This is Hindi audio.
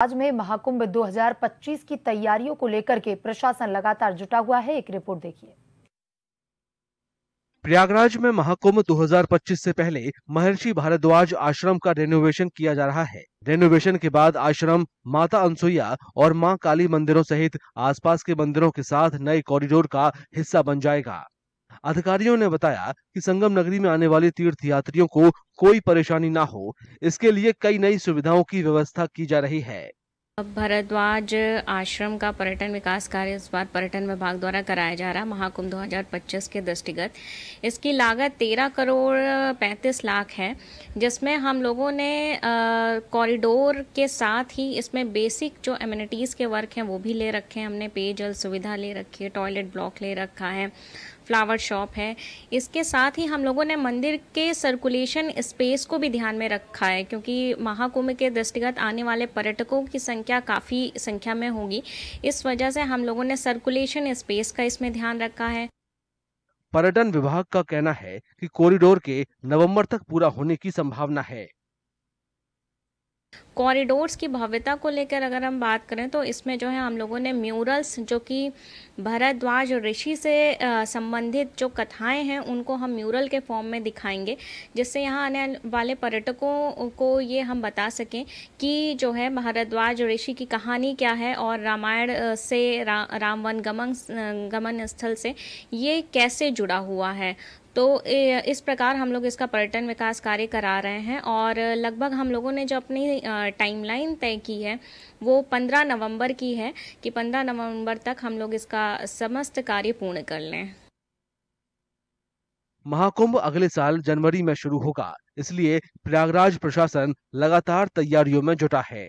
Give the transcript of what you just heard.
राज्य में महाकुंभ 2025 की तैयारियों को लेकर के प्रशासन लगातार जुटा हुआ है एक रिपोर्ट देखिए प्रयागराज में महाकुंभ 2025 से पहले महर्षि भारद्वाज आश्रम का रेनोवेशन किया जा रहा है रेनोवेशन के बाद आश्रम माता अनसुईया और मां काली मंदिरों सहित आसपास के मंदिरों के साथ नए कॉरिडोर का हिस्सा बन जाएगा अधिकारियों ने बताया कि संगम नगरी में आने वाले तीर्थ यात्रियों को कोई परेशानी ना हो इसके लिए कई नई सुविधाओं की व्यवस्था की जा रही है अब भारद्वाज आश्रम का पर्यटन विकास कार्य इस बार पर्यटन विभाग द्वारा कराया जा रहा है महाकुंभ 2025 के दृष्टिगत इसकी लागत 13 करोड़ 35 लाख है जिसमें हम लोगों ने कॉरिडोर के साथ ही इसमें बेसिक जो एम्यूनिटीज़ के वर्क हैं वो भी ले रखे हैं हमने पेयजल सुविधा ले रखी है टॉयलेट ब्लॉक ले रखा है फ्लावर शॉप है इसके साथ ही हम लोगों ने मंदिर के सर्कुलेशन स्पेस को भी ध्यान में रखा है क्योंकि महाकुंभ के दृष्टिगत आने वाले पर्यटकों की संख्या संख्या काफ़ी संख्या में होगी इस वजह से हम लोगों ने सर्कुलेशन स्पेस का इसमें ध्यान रखा है पर्यटन विभाग का कहना है कि कॉरिडोर के नवंबर तक पूरा होने की संभावना है कॉरिडोर्स की भव्यता को लेकर अगर हम बात करें तो इसमें जो है हम लोगों ने म्यूरल्स जो कि भरद्वाज ऋषि से संबंधित जो कथाएं हैं उनको हम म्यूरल के फॉर्म में दिखाएंगे जिससे यहाँ आने वाले पर्यटकों को ये हम बता सकें कि जो है भारद्वाज ऋषि की कहानी क्या है और रामायण से रा, रामवन गमन गमन स्थल से ये कैसे जुड़ा हुआ है तो इस प्रकार हम लोग इसका पर्यटन विकास कार्य करा रहे हैं और लगभग हम लोगों ने जो अपनी टाइमलाइन तय की है वो 15 नवंबर की है कि 15 नवंबर तक हम लोग इसका समस्त कार्य पूर्ण कर लें महाकुंभ अगले साल जनवरी में शुरू होगा इसलिए प्रयागराज प्रशासन लगातार तैयारियों में जुटा है